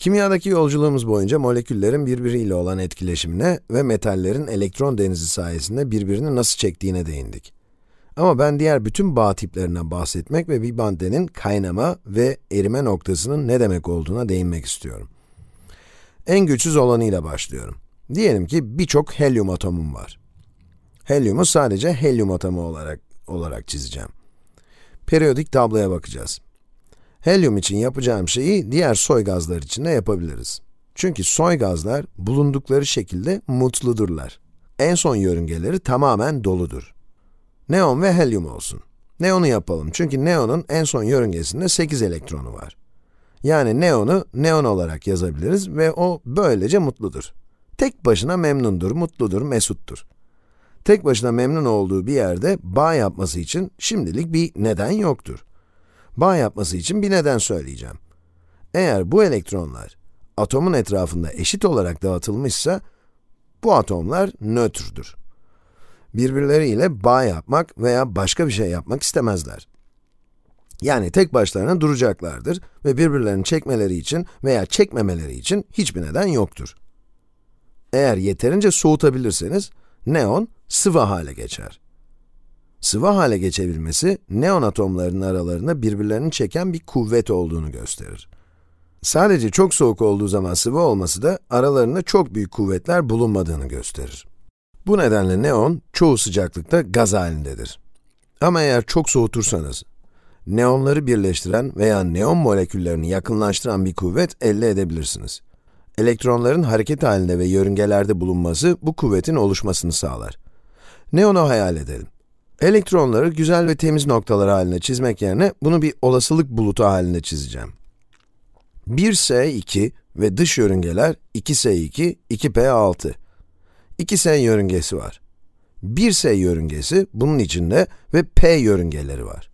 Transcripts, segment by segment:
Kimyadaki yolculuğumuz boyunca moleküllerin birbiriyle olan etkileşimine ve metallerin elektron denizi sayesinde birbirini nasıl çektiğine değindik. Ama ben diğer bütün bağ tiplerine bahsetmek ve bir bandenin kaynama ve erime noktasının ne demek olduğuna değinmek istiyorum. En güçsüz olanıyla başlıyorum. Diyelim ki birçok helyum atomum var. Helyumu sadece helyum atomu olarak olarak çizeceğim. Periyodik tabloya bakacağız. Helyum için yapacağım şeyi diğer soy gazlar için de yapabiliriz. Çünkü soy gazlar bulundukları şekilde mutludurlar. En son yörüngeleri tamamen doludur. Neon ve helyum olsun. Neonu yapalım çünkü neonun en son yörüngesinde 8 elektronu var. Yani neonu neon olarak yazabiliriz ve o böylece mutludur. Tek başına memnundur, mutludur, mesuttur. Tek başına memnun olduğu bir yerde bağ yapması için şimdilik bir neden yoktur bağ yapması için bir neden söyleyeceğim. Eğer bu elektronlar atomun etrafında eşit olarak dağıtılmışsa, bu atomlar nötrdür. Birbirleriyle bağ yapmak veya başka bir şey yapmak istemezler. Yani tek başlarına duracaklardır ve birbirlerini çekmeleri için veya çekmemeleri için hiçbir neden yoktur. Eğer yeterince soğutabilirseniz, neon sıvı hale geçer sıvı hale geçebilmesi, neon atomlarının aralarına birbirlerini çeken bir kuvvet olduğunu gösterir. Sadece çok soğuk olduğu zaman sıvı olması da aralarında çok büyük kuvvetler bulunmadığını gösterir. Bu nedenle neon çoğu sıcaklıkta gaz halindedir. Ama eğer çok soğutursanız, neonları birleştiren veya neon moleküllerini yakınlaştıran bir kuvvet elde edebilirsiniz. Elektronların hareket halinde ve yörüngelerde bulunması bu kuvvetin oluşmasını sağlar. Neonu hayal edelim. Elektronları güzel ve temiz noktalar haline çizmek yerine bunu bir olasılık bulutu haline çizeceğim. 1s2 ve dış yörüngeler 2s2, 2p6. 2s yörüngesi var. 1s yörüngesi bunun içinde ve p yörüngeleri var.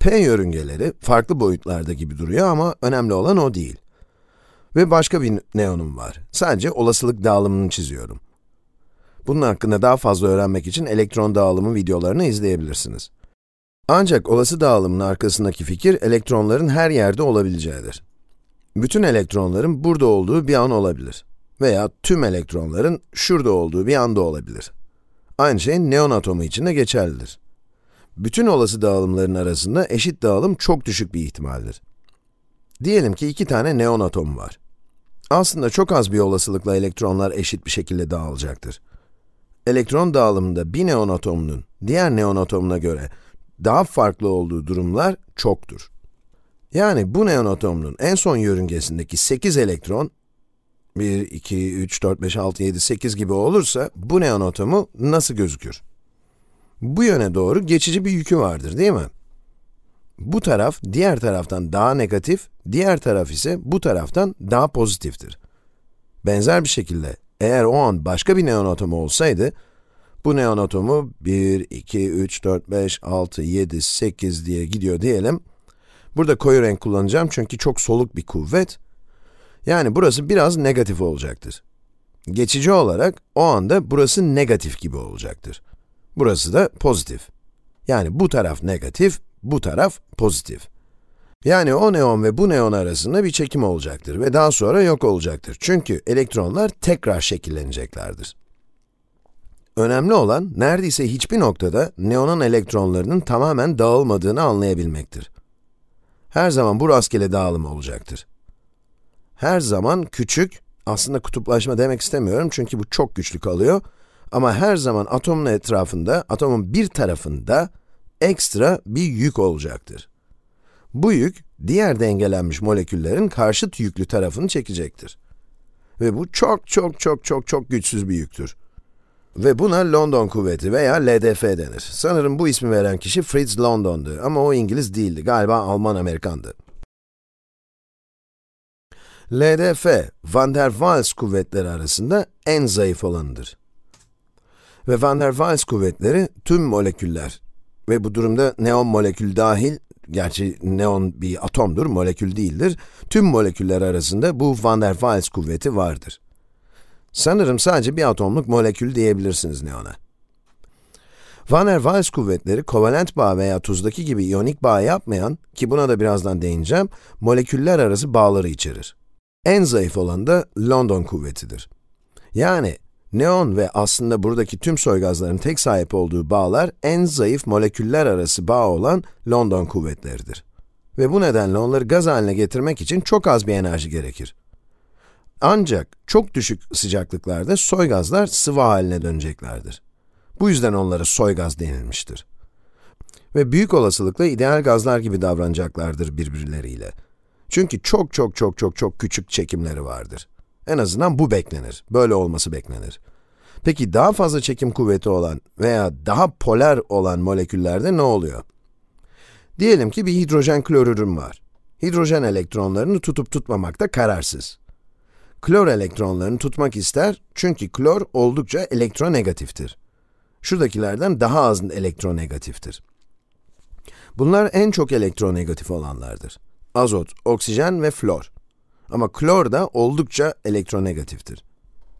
p yörüngeleri farklı boyutlarda gibi duruyor ama önemli olan o değil. Ve başka bir neonum var. Sadece olasılık dağılımını çiziyorum. Bunun hakkında daha fazla öğrenmek için elektron dağılımı videolarını izleyebilirsiniz. Ancak olası dağılımın arkasındaki fikir elektronların her yerde olabileceğidir. Bütün elektronların burada olduğu bir an olabilir. Veya tüm elektronların şurada olduğu bir anda olabilir. Aynı şey neon atomu için de geçerlidir. Bütün olası dağılımların arasında eşit dağılım çok düşük bir ihtimaldir. Diyelim ki iki tane neon atomu var. Aslında çok az bir olasılıkla elektronlar eşit bir şekilde dağılacaktır elektron dağılımında bir neon atomunun diğer neon atomuna göre daha farklı olduğu durumlar çoktur. Yani bu neon atomunun en son yörüngesindeki 8 elektron 1, 2, 3, 4, 5, 6, 7, 8 gibi olursa bu neon atomu nasıl gözükür? Bu yöne doğru geçici bir yükü vardır değil mi? Bu taraf diğer taraftan daha negatif, diğer taraf ise bu taraftan daha pozitiftir. Benzer bir şekilde eğer o an başka bir neon atomu olsaydı, bu neon atomu 1, 2, 3, 4, 5, 6, 7, 8 diye gidiyor diyelim. Burada koyu renk kullanacağım çünkü çok soluk bir kuvvet. Yani burası biraz negatif olacaktır. Geçici olarak o anda burası negatif gibi olacaktır. Burası da pozitif. Yani bu taraf negatif, bu taraf pozitif. Yani o neon ve bu neon arasında bir çekim olacaktır ve daha sonra yok olacaktır. Çünkü elektronlar tekrar şekilleneceklerdir. Önemli olan, neredeyse hiçbir noktada neonun elektronlarının tamamen dağılmadığını anlayabilmektir. Her zaman bu rastgele dağılım olacaktır. Her zaman küçük, aslında kutuplaşma demek istemiyorum çünkü bu çok güçlü kalıyor, ama her zaman atomun etrafında, atomun bir tarafında ekstra bir yük olacaktır. Bu yük, diğer dengelenmiş moleküllerin karşıt yüklü tarafını çekecektir. Ve bu çok çok çok çok çok güçsüz bir yüktür. Ve buna London kuvveti veya LDF denir. Sanırım bu ismi veren kişi Fritz London'du ama o İngiliz değildi, galiba Alman-Amerikandı. LDF, van der Waals kuvvetleri arasında en zayıf olanıdır. Ve van der Waals kuvvetleri tüm moleküller ve bu durumda neon molekül dahil gerçi neon bir atomdur, molekül değildir, tüm moleküller arasında bu van der Waals kuvveti vardır. Sanırım sadece bir atomluk molekül diyebilirsiniz neona. Van der Waals kuvvetleri kovalent bağ veya tuzdaki gibi iyonik bağ yapmayan, ki buna da birazdan değineceğim, moleküller arası bağları içerir. En zayıf olan da London kuvvetidir. Yani Neon ve aslında buradaki tüm soy gazların tek sahip olduğu bağlar en zayıf moleküller arası bağ olan London kuvvetleridir. Ve bu nedenle onları gaz haline getirmek için çok az bir enerji gerekir. Ancak çok düşük sıcaklıklarda soy gazlar sıvı haline döneceklerdir. Bu yüzden onlara soy gaz denilmiştir. Ve büyük olasılıkla ideal gazlar gibi davranacaklardır birbirleriyle. Çünkü çok çok çok çok çok küçük çekimleri vardır. En azından bu beklenir. Böyle olması beklenir. Peki daha fazla çekim kuvveti olan veya daha polar olan moleküllerde ne oluyor? Diyelim ki bir hidrojen klorürüm var. Hidrojen elektronlarını tutup tutmamakta kararsız. Klor elektronlarını tutmak ister çünkü klor oldukça elektronegatiftir. Şuradakilerden daha az elektronegatiftir. Bunlar en çok elektronegatif olanlardır. Azot, oksijen ve flor. Ama klor da oldukça elektronegatiftir.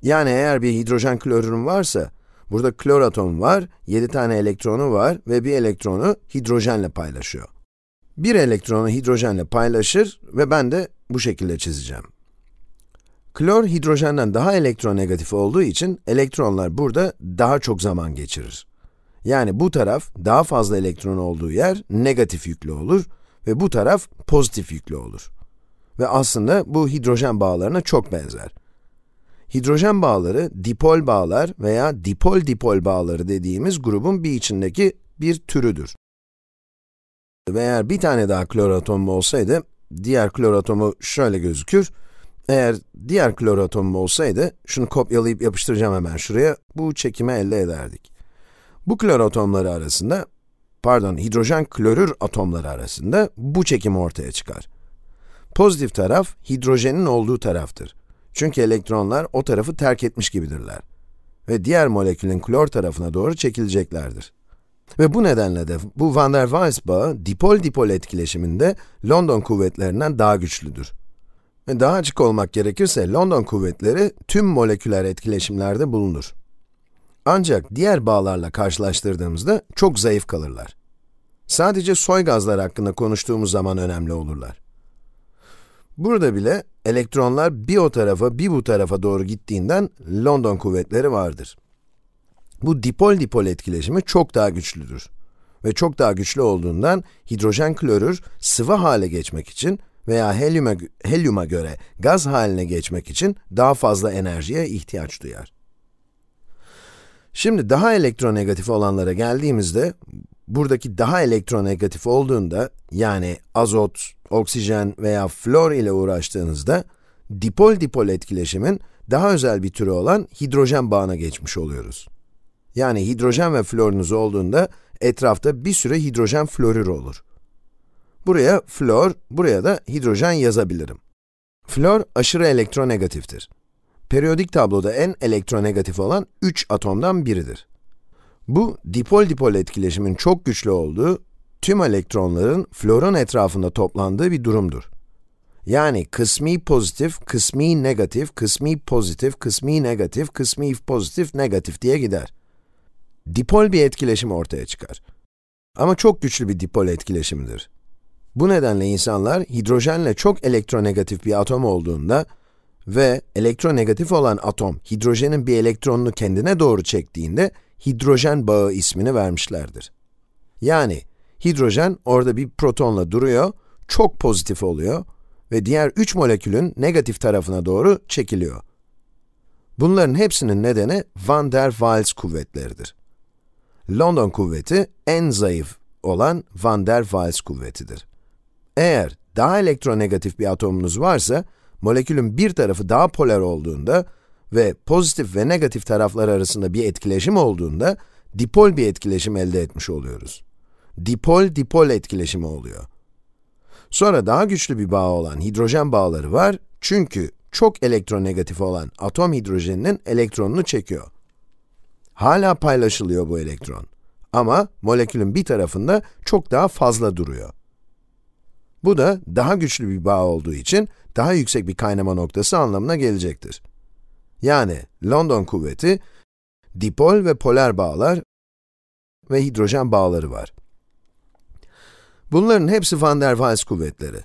Yani eğer bir hidrojen klorürüm varsa, burada klor atom var, 7 tane elektronu var ve bir elektronu hidrojenle paylaşıyor. Bir elektronu hidrojenle paylaşır ve ben de bu şekilde çizeceğim. Klor hidrojenden daha elektronegatif olduğu için elektronlar burada daha çok zaman geçirir. Yani bu taraf daha fazla elektron olduğu yer negatif yüklü olur ve bu taraf pozitif yüklü olur. Ve aslında bu hidrojen bağlarına çok benzer. Hidrojen bağları, dipol bağlar veya dipol-dipol bağları dediğimiz grubun bir içindeki bir türüdür. Ve eğer bir tane daha klor atomu olsaydı, diğer klor atomu şöyle gözükür. Eğer diğer klor atomu olsaydı, şunu kopyalayıp yapıştıracağım hemen şuraya, bu çekimi elde ederdik. Bu klor atomları arasında, pardon hidrojen klorür atomları arasında bu çekim ortaya çıkar. Pozitif taraf, hidrojenin olduğu taraftır. Çünkü elektronlar o tarafı terk etmiş gibidirler. Ve diğer molekülün klor tarafına doğru çekileceklerdir. Ve bu nedenle de bu van der Waals bağı dipol-dipol etkileşiminde London kuvvetlerinden daha güçlüdür. Ve daha açık olmak gerekirse London kuvvetleri tüm moleküler etkileşimlerde bulunur. Ancak diğer bağlarla karşılaştırdığımızda çok zayıf kalırlar. Sadece soy gazlar hakkında konuştuğumuz zaman önemli olurlar. Burada bile elektronlar bir o tarafa bir bu tarafa doğru gittiğinden London kuvvetleri vardır. Bu dipol-dipol etkileşimi çok daha güçlüdür. Ve çok daha güçlü olduğundan hidrojen klorür sıvı hale geçmek için veya helyuma, helyuma göre gaz haline geçmek için daha fazla enerjiye ihtiyaç duyar. Şimdi daha elektronegatif olanlara geldiğimizde, buradaki daha elektronegatif olduğunda, yani azot, oksijen veya flor ile uğraştığınızda, dipol-dipol etkileşimin daha özel bir türü olan hidrojen bağına geçmiş oluyoruz. Yani hidrojen ve florunuz olduğunda etrafta bir sürü hidrojen florür olur. Buraya flor, buraya da hidrojen yazabilirim. Flor aşırı elektronegatiftir. Periyodik tabloda en elektronegatif olan 3 atomdan biridir. Bu dipol-dipol etkileşimin çok güçlü olduğu, tüm elektronların floron etrafında toplandığı bir durumdur. Yani kısmi pozitif, kısmi negatif, kısmi pozitif, kısmi negatif, kısmi pozitif, negatif diye gider. Dipol bir etkileşim ortaya çıkar. Ama çok güçlü bir dipol etkileşimidir. Bu nedenle insanlar hidrojenle çok elektronegatif bir atom olduğunda ve elektronegatif olan atom hidrojenin bir elektronunu kendine doğru çektiğinde hidrojen bağı ismini vermişlerdir. Yani hidrojen orada bir protonla duruyor, çok pozitif oluyor ve diğer 3 molekülün negatif tarafına doğru çekiliyor. Bunların hepsinin nedeni van der Waals kuvvetleridir. London kuvveti en zayıf olan van der Waals kuvvetidir. Eğer daha elektronegatif bir atomunuz varsa, molekülün bir tarafı daha polar olduğunda, ve pozitif ve negatif taraflar arasında bir etkileşim olduğunda dipol bir etkileşim elde etmiş oluyoruz. Dipol-dipol etkileşimi oluyor. Sonra daha güçlü bir bağ olan hidrojen bağları var çünkü çok elektronegatif olan atom hidrojeninin elektronunu çekiyor. Hala paylaşılıyor bu elektron ama molekülün bir tarafında çok daha fazla duruyor. Bu da daha güçlü bir bağ olduğu için daha yüksek bir kaynama noktası anlamına gelecektir. Yani London kuvveti, dipol ve polar bağlar ve hidrojen bağları var. Bunların hepsi van der Waals kuvvetleri.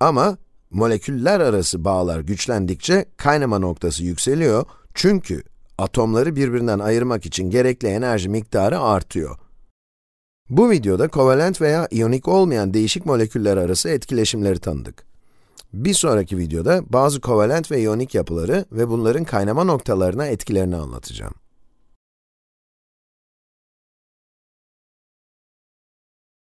Ama moleküller arası bağlar güçlendikçe kaynama noktası yükseliyor çünkü atomları birbirinden ayırmak için gerekli enerji miktarı artıyor. Bu videoda kovalent veya iyonik olmayan değişik moleküller arası etkileşimleri tanıdık. Bir sonraki videoda bazı kovalent ve iyonik yapıları ve bunların kaynama noktalarına etkilerini anlatacağım.